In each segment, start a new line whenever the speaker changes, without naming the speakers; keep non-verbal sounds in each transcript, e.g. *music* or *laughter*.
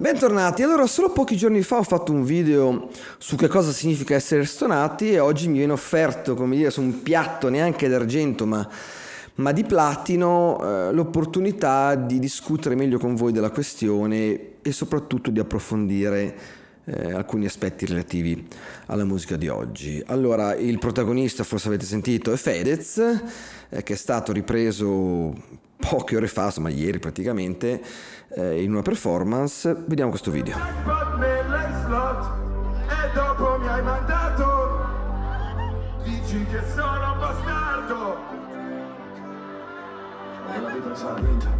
Bentornati, allora solo pochi giorni fa ho fatto un video su che cosa significa essere stonati e oggi mi viene offerto, come dire, su un piatto neanche d'argento ma, ma di platino eh, l'opportunità di discutere meglio con voi della questione e soprattutto di approfondire eh, alcuni aspetti relativi alla musica di oggi. Allora, il protagonista, forse avete sentito, è Fedez, eh, che è stato ripreso poche ore fa, insomma ieri praticamente, eh, in una performance. Vediamo questo video. E dopo mi hai mandato, dici che sono un bastardo. E la vita sarà vinta,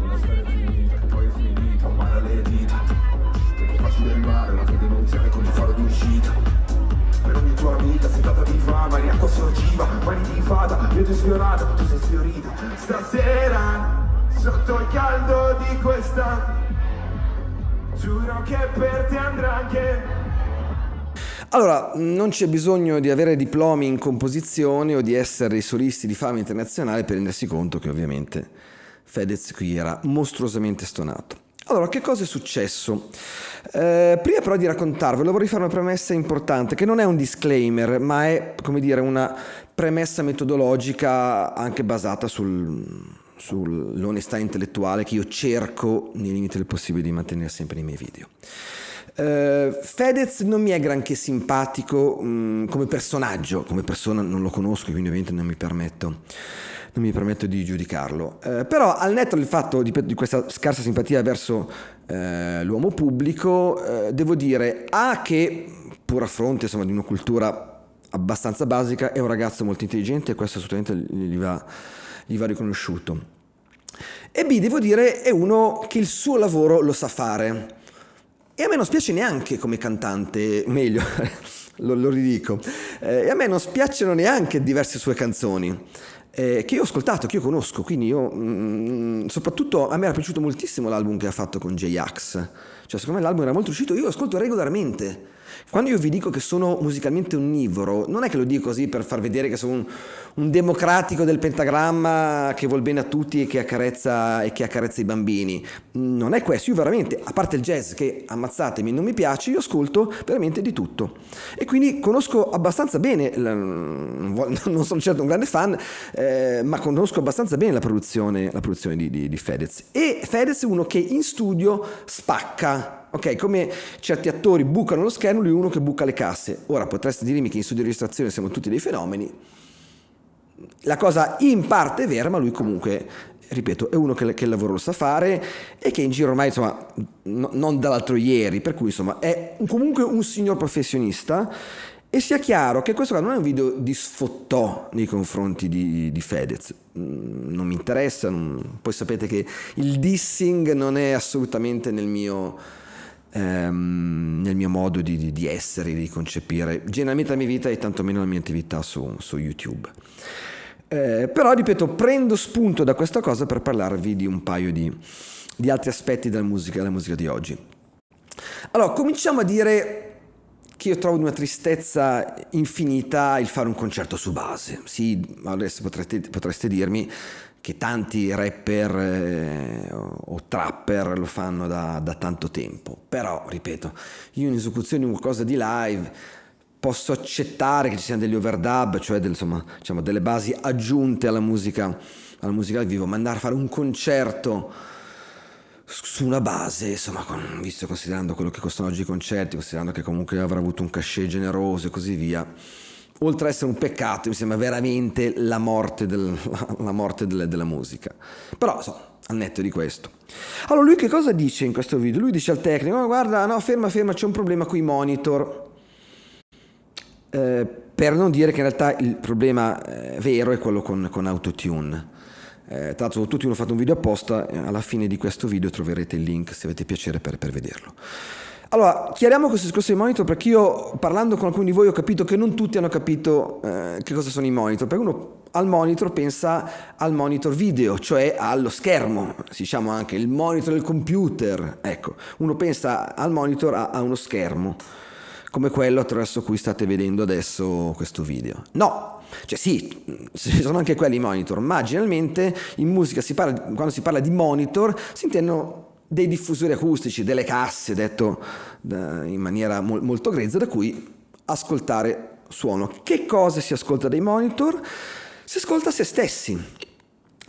una storia finita, poi è finita, male le dita. Perché faccio del male, la fai denunziare con il faro d'uscita. Per ogni tua amica si di fama In acqua sorgiva, mani di fata Io ti ho sfiorata, tu sei sfiorita Stasera, sotto il caldo di questa Giuro che per te andrà anche allora, non c'è bisogno di avere diplomi in composizione o di essere i solisti di fama internazionale per rendersi conto che ovviamente Fedez qui era mostruosamente stonato. Allora, che cosa è successo? Eh, prima però di raccontarvelo vorrei fare una premessa importante, che non è un disclaimer, ma è, come dire, una premessa metodologica anche basata sul, sull'onestà intellettuale che io cerco, nei limiti del possibile, di mantenere sempre nei miei video. Uh, Fedez non mi è granché simpatico um, come personaggio, come persona non lo conosco, quindi ovviamente non mi permetto non mi permetto di giudicarlo. Eh, però al netto del fatto di, di questa scarsa simpatia verso eh, l'uomo pubblico, eh, devo dire A che pur a fronte insomma, di una cultura abbastanza basica è un ragazzo molto intelligente e questo assolutamente gli va, gli va riconosciuto. E B, devo dire, è uno che il suo lavoro lo sa fare. E a me non spiace neanche come cantante, meglio, *laughs* lo, lo ridico, eh, e a me non spiacciono neanche diverse sue canzoni eh, che io ho ascoltato, che io conosco, quindi io, mh, mm, soprattutto a me era piaciuto moltissimo l'album che ha fatto con J-Ax, cioè secondo me l'album era molto uscito, io lo ascolto regolarmente, quando io vi dico che sono musicalmente onnivoro, non è che lo dico così per far vedere che sono un, un democratico del pentagramma che vuol bene a tutti e che, accarezza, e che accarezza i bambini. Non è questo, io veramente, a parte il jazz che ammazzatemi non mi piace, io ascolto veramente di tutto. E quindi conosco abbastanza bene, *laughs* non sono certo un grande fan, eh, ma conosco abbastanza bene la produzione, la produzione di, di, di Fedez. E Fedez è uno che in studio spacca Ok, come certi attori bucano lo schermo, lui è uno che buca le casse. Ora potreste dirmi che in studio di registrazione siamo tutti dei fenomeni. La cosa in parte è vera, ma lui comunque, ripeto, è uno che, che il lavoro lo sa fare e che in giro ormai, insomma, no, non dall'altro ieri, per cui insomma è comunque un signor professionista e sia chiaro che questo non è un video di sfottò nei confronti di, di Fedez, mm, non mi interessa, non... poi sapete che il dissing non è assolutamente nel mio ehm, nel mio modo di, di, di, essere, di concepire generalmente la mia vita e tantomeno la mia attività su, su YouTube. Eh, però, ripeto, prendo spunto da questa cosa per parlarvi di un paio di, di altri aspetti della musica, della musica di oggi. Allora, cominciamo a dire che io trovo una tristezza infinita il fare un concerto su base. Sì, adesso potreste, potreste dirmi, che tanti rapper eh, o trapper lo fanno da, da, tanto tempo. Però, ripeto, io in esecuzione di qualcosa di live posso accettare che ci siano degli overdub, cioè del, insomma, diciamo, delle basi aggiunte alla musica, alla musica dal vivo, ma andare a fare un concerto su una base, insomma, con, visto considerando quello che costano oggi i concerti, considerando che comunque avrà avuto un cachet generoso e così via oltre ad essere un peccato, mi sembra veramente la morte, del, *laughs* la morte del, della musica. Però, insomma, al netto di questo. Allora, lui che cosa dice in questo video? Lui dice al tecnico, oh, guarda, no, ferma, ferma, c'è un problema con i monitor. Eh, per non dire che in realtà il problema eh, vero è quello con, con Autotune. Eh, tra l'altro Autotune ho fatto un video apposta, alla fine di questo video troverete il link se avete piacere per, per vederlo. Allora, chiariamo questo discorso di monitor perché io parlando con alcuni di voi ho capito che non tutti hanno capito eh, che cosa sono i monitor, perché uno al monitor pensa al monitor video, cioè allo schermo, diciamo anche il monitor del computer, ecco, uno pensa al monitor a, a uno schermo, come quello attraverso cui state vedendo adesso questo video. No, cioè sì, *laughs* ci sono anche quelli i monitor, ma generalmente in musica si parla, quando si parla di monitor si intendono dei diffusori acustici, delle casse, detto in maniera molto grezza, da cui ascoltare suono. Che cosa si ascolta dai monitor? Si ascolta se stessi.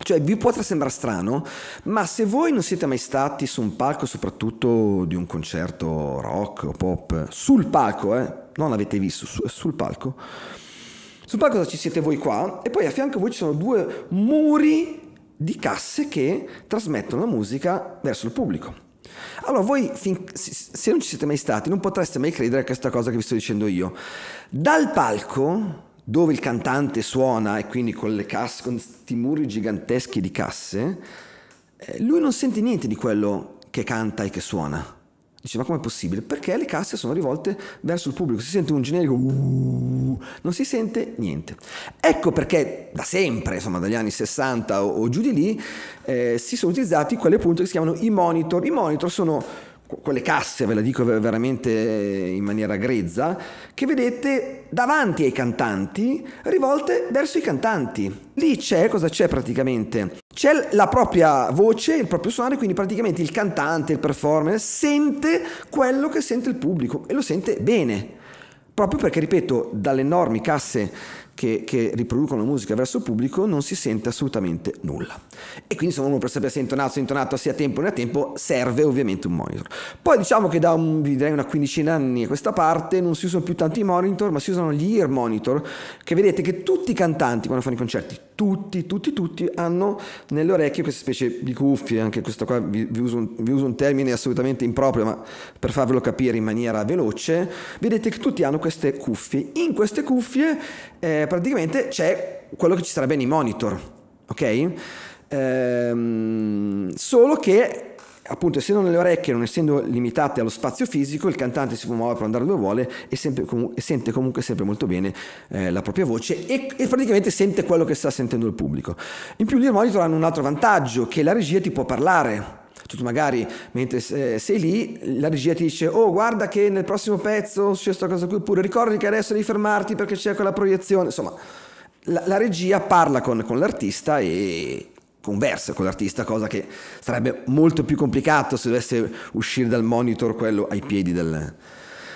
Cioè, vi potrà sembrare strano, ma se voi non siete mai stati su un palco, soprattutto di un concerto rock o pop, sul palco, eh, non l'avete visto, su, sul palco, sul palco ci siete voi qua e poi a fianco a voi ci sono due muri di casse che trasmettono la musica verso il pubblico. Allora, voi se non ci siete mai stati, non potreste mai credere a questa cosa che vi sto dicendo io. Dal palco, dove il cantante suona e quindi con le casse, con questi muri giganteschi di casse, eh, lui non sente niente di quello che canta e che suona. Dice, ma com'è possibile? Perché le casse sono rivolte verso il pubblico, si sente un generico uh, non si sente niente. Ecco perché da sempre, insomma dagli anni 60 o, o giù di lì, eh, si sono utilizzati quelli appunto che si chiamano i monitor. I monitor sono quelle casse, ve la dico veramente eh, in maniera grezza, che vedete davanti ai cantanti, rivolte verso i cantanti. Lì c'è, cosa c'è praticamente? C'è la propria voce, il proprio suono, quindi praticamente il cantante, il performer, sente quello che sente il pubblico e lo sente bene. Proprio perché, ripeto, dalle enormi casse che, che, riproducono la musica verso il pubblico non si sente assolutamente nulla. E quindi insomma uno per sapere se è intonato, se è intonato, se a tempo o a tempo serve ovviamente un monitor. Poi diciamo che da un, direi una quindicina anni a questa parte non si usano più tanto i monitor ma si usano gli ear monitor che vedete che tutti i cantanti quando fanno i concerti, tutti, tutti, tutti hanno nelle orecchie queste specie di cuffie, anche questo qua vi, vi, uso, un, vi uso un termine assolutamente improprio ma per farvelo capire in maniera veloce, vedete che tutti hanno queste cuffie. In queste cuffie... Eh, praticamente c'è quello che ci sarebbe nei monitor, ok? Ehm, solo che appunto essendo nelle orecchie non essendo limitate allo spazio fisico il cantante si può muovere per andare dove vuole e, sempre, com- e sente comunque sempre molto bene eh, la propria voce e, e, praticamente sente quello che sta sentendo il pubblico in più gli monitor hanno un altro vantaggio che la regia ti può parlare tu magari mentre sei lì la regia ti dice oh guarda che nel prossimo pezzo c'è questa cosa qui oppure ricordi che adesso devi fermarti perché c'è quella proiezione insomma la, la regia parla con, con, l'artista e conversa con l'artista cosa che sarebbe molto più complicato se dovesse uscire dal monitor quello ai piedi del,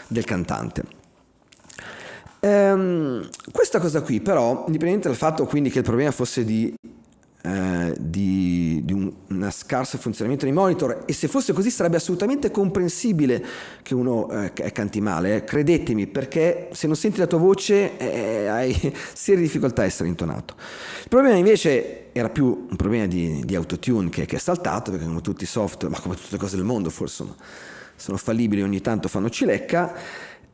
del cantante ehm, questa cosa qui però, indipendente dal fatto quindi che il problema fosse di eh, di, di un, una scarso funzionamento dei monitor e se fosse così sarebbe assolutamente comprensibile che uno eh, canti male, eh. credetemi, perché se non senti la tua voce eh, eh hai *laughs* serie difficoltà a essere intonato. Il problema invece era più un problema di, di autotune che, che, è saltato, perché come tutti i software, ma come tutte le cose del mondo forse sono, sono fallibili, ogni tanto fanno cilecca,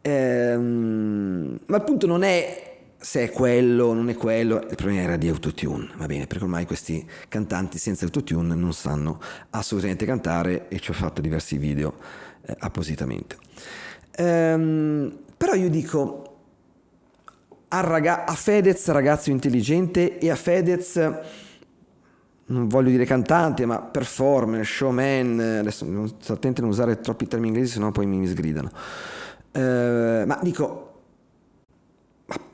ehm, ma il punto non è se è quello o non è quello, il problema era di autotune, va bene, perché ormai questi cantanti senza autotune non sanno assolutamente cantare e ci ho fatto diversi video eh, appositamente. Ehm, però io dico a, raga- a Fedez ragazzo intelligente e a Fedez non voglio dire cantante, ma performer, showman, adesso sto attento a non usare troppi termini inglesi, sennò poi mi sgridano. Ehm, ma dico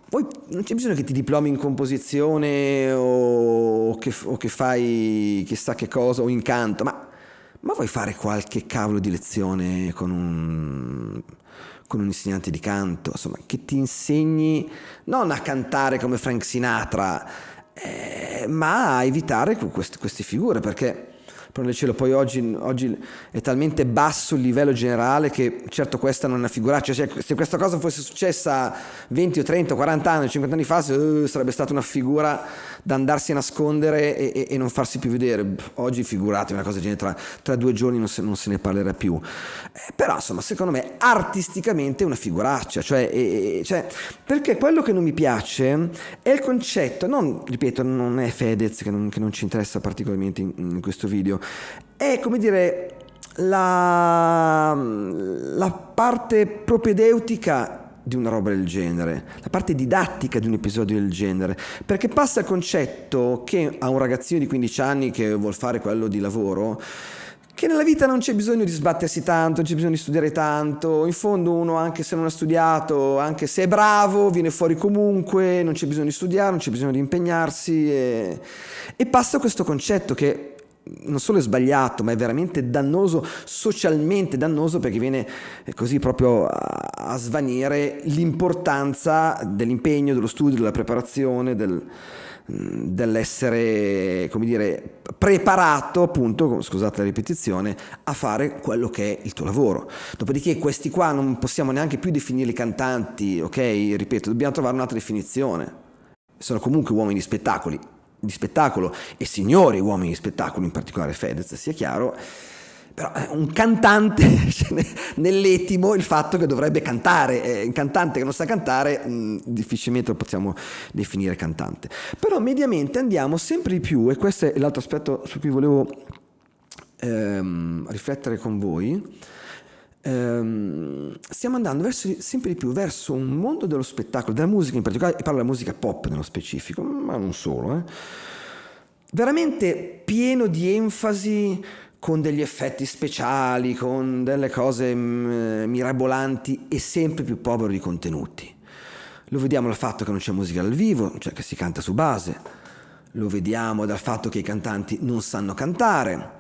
voi non c'è bisogno che ti diplomi in composizione o che, o che fai chissà che cosa o in canto, ma, ma, vuoi fare qualche cavolo di lezione con un, con un insegnante di canto, insomma, che ti insegni non a cantare come Frank Sinatra, eh, ma a evitare queste, queste figure, perché per il cielo, poi oggi, oggi, è talmente basso il livello generale che certo questa non è una figuraccia, cioè, se questa cosa fosse successa 20 o 30 o 40 anni, 50 anni fa uh, sarebbe stata una figura da andarsi a nascondere e, e, e non farsi più vedere, oggi figurate una cosa del genere, tra, tra, due giorni non se, non se ne parlerà più, eh, però insomma secondo me artisticamente è una figuraccia, cioè, e, cioè, perché quello che non mi piace è il concetto, non, ripeto, non è Fedez che non, che non ci interessa particolarmente in, in questo video, è come dire la, la parte propedeutica di una roba del genere, la parte didattica di un episodio del genere, perché passa il concetto che a un ragazzino di 15 anni che vuol fare quello di lavoro, che nella vita non c'è bisogno di sbattersi tanto, non c'è bisogno di studiare tanto, in fondo uno anche se non ha studiato, anche se è bravo, viene fuori comunque, non c'è bisogno di studiare, non c'è bisogno di impegnarsi e, e passa questo concetto che non solo è sbagliato, ma è veramente dannoso, socialmente dannoso, perché viene eh, così proprio a, a svanire l'importanza dell'impegno, dello studio, della preparazione, del, mm, dell'essere, come dire, preparato, appunto, scusate la ripetizione, a fare quello che è il tuo lavoro. Dopodiché questi qua non possiamo neanche più definirli cantanti, ok? Ripeto, dobbiamo trovare un'altra definizione. Sono comunque uomini di spettacoli, di spettacolo e signori uomini di spettacolo, in particolare Fedez, sia chiaro, però eh, un cantante *laughs* nell'etimo il fatto che dovrebbe cantare, eh, un cantante che non sa cantare mm, difficilmente lo possiamo definire cantante. Però mediamente andiamo sempre di più e questo è l'altro aspetto su cui volevo ehm, riflettere con voi ehm, stiamo andando verso, sempre di più verso un mondo dello spettacolo, della musica in particolare, e parlo della musica pop nello specifico, ma non solo, eh, veramente pieno di enfasi con degli effetti speciali, con delle cose mh, mm, mirabolanti e sempre più povero di contenuti. Lo vediamo dal fatto che non c'è musica dal vivo, cioè che si canta su base, lo vediamo dal fatto che i cantanti non sanno cantare,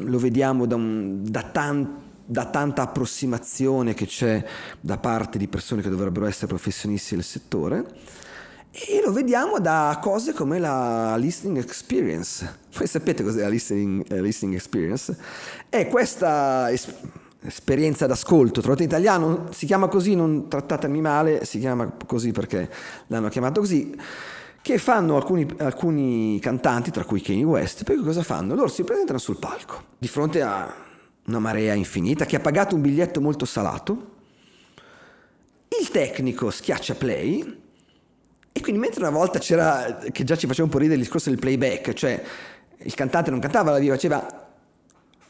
lo vediamo da, un, da tanti da tanta approssimazione che c'è da parte di persone che dovrebbero essere professionisti del settore. E lo vediamo da cose come la listening experience. Voi sapete cos'è la listening, eh, listening experience? È questa es- esperienza d'ascolto, trovate in italiano, si chiama così, non trattatemi male, si chiama così perché l'hanno chiamato così, che fanno alcuni, alcuni cantanti, tra cui Kanye West, perché cosa fanno? Loro si presentano sul palco, di fronte a una marea infinita, che ha pagato un biglietto molto salato. Il tecnico schiaccia play e quindi mentre una volta c'era, che già ci faceva un po' ridere il discorso del playback, cioè il cantante non cantava la viva, faceva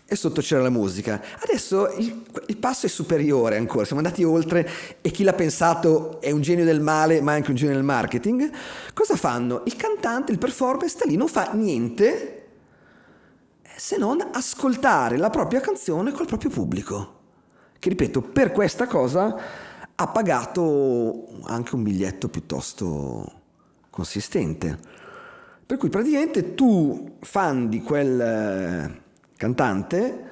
e sotto c'era la musica. Adesso il, il, passo è superiore ancora, siamo andati oltre e chi l'ha pensato è un genio del male ma anche un genio del marketing. Cosa fanno? Il cantante, il performer sta lì, non fa niente se non ascoltare la propria canzone col proprio pubblico, che ripeto, per questa cosa ha pagato anche un biglietto piuttosto consistente. Per cui praticamente tu, fan di quel eh, cantante,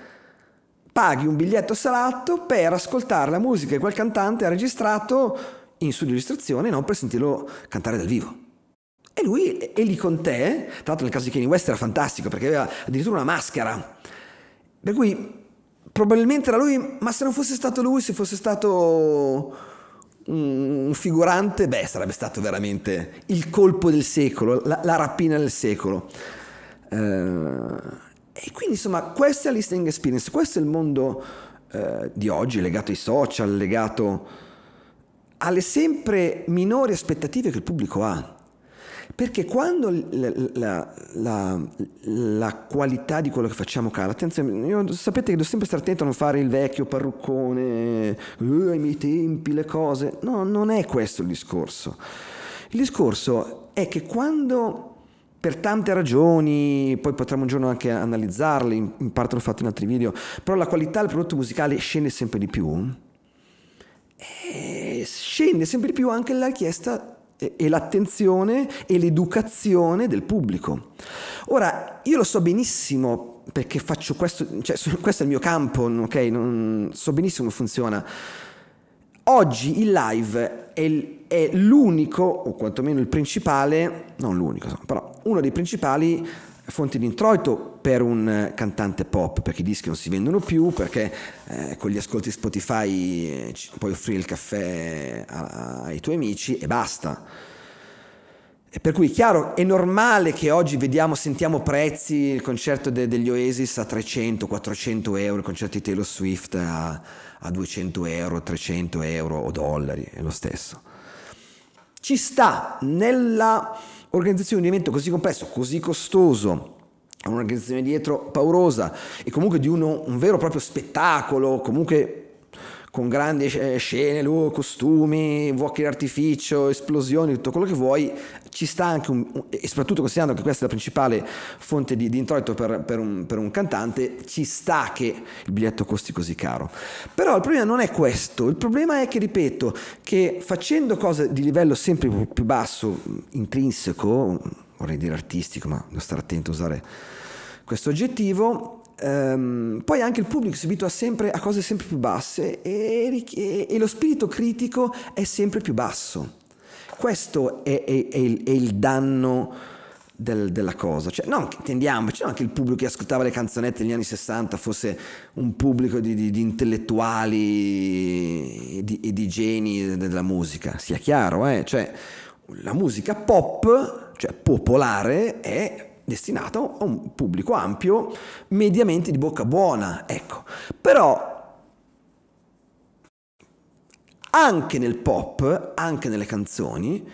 paghi un biglietto salato per ascoltare la musica che quel cantante ha registrato in studio di registrazione, non per sentirlo cantare dal vivo lui è lì con te, tra l'altro nel caso di Kanye West era fantastico perché aveva addirittura una maschera, per cui probabilmente era lui, ma se non fosse stato lui, se fosse stato un figurante, beh, sarebbe stato veramente il colpo del secolo, la, la rapina del secolo. Eh, e quindi, insomma, questa è la listening experience, questo è il mondo eh, di oggi, legato ai social, legato alle sempre minori aspettative che il pubblico ha. Perché quando la, la, la, la, qualità di quello che facciamo cala, attenzione, io, sapete che devo sempre stare attento a non fare il vecchio parruccone, uh, ai miei tempi, le cose. No, non è questo il discorso. Il discorso è che quando per tante ragioni, poi potremo un giorno anche analizzarle, in parte l'ho fatto in altri video, però la qualità del prodotto musicale scende sempre di più. E eh, scende sempre di più anche la richiesta e l'attenzione e l'educazione del pubblico. Ora, io lo so benissimo perché faccio questo, cioè, *laughs* questo è il mio campo, ok? Non, so benissimo come funziona. Oggi il live è, l'unico, o quantomeno il principale, non l'unico, però uno dei principali fonte di introito per un eh, cantante pop, perché i dischi non si vendono più, perché eh, con gli ascolti Spotify eh, puoi offrire il caffè a, ai tuoi amici e basta. E per cui chiaro, è normale che oggi vediamo, sentiamo prezzi, il concerto de, degli Oasis a 300, 400 euro, il concerto di Taylor Swift a, a 200 euro, 300 euro o dollari, è lo stesso. Ci sta nella Organizzazione di un evento così complesso, così costoso, un'organizzazione dietro paurosa e comunque di uno, un vero e proprio spettacolo, comunque con grandi eh, scene, lui, costumi, fuochi d'artificio, esplosioni, tutto quello che vuoi, ci sta anche, un, e soprattutto considerando che questa è la principale fonte di, di introito per, per, un, per, un, cantante, ci sta che il biglietto costi così caro. Però il problema non è questo, il problema è che, ripeto, che facendo cose di livello sempre più basso, intrinseco, vorrei dire artistico, ma devo stare attento a usare questo aggettivo, Um, poi anche il pubblico si abitua sempre a cose sempre più basse e, e, e lo spirito critico è sempre più basso. Questo è, è, è, il, è il, danno del, della cosa. Cioè, non intendiamoci, non che il pubblico che ascoltava le canzonette negli anni 60 fosse un pubblico di, di, di intellettuali e di, e di, geni della musica, sia chiaro, eh? cioè, la musica pop, cioè popolare, è destinato a un pubblico ampio, mediamente di bocca buona, ecco. Però anche nel pop, anche nelle canzoni,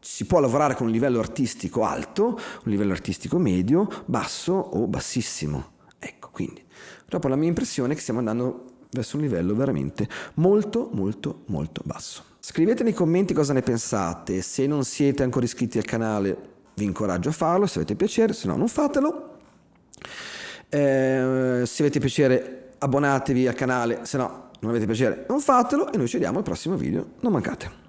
si può lavorare con un livello artistico alto, un livello artistico medio, basso o bassissimo. Ecco, quindi, dopo la mia impressione è che stiamo andando verso un livello veramente molto, molto, molto basso. Scrivete nei commenti cosa ne pensate, se non siete ancora iscritti al canale vi incoraggio a farlo se avete piacere, se no non fatelo. Eh, se avete piacere abbonatevi al canale, se no non avete piacere non fatelo e noi ci vediamo al prossimo video, non mancate.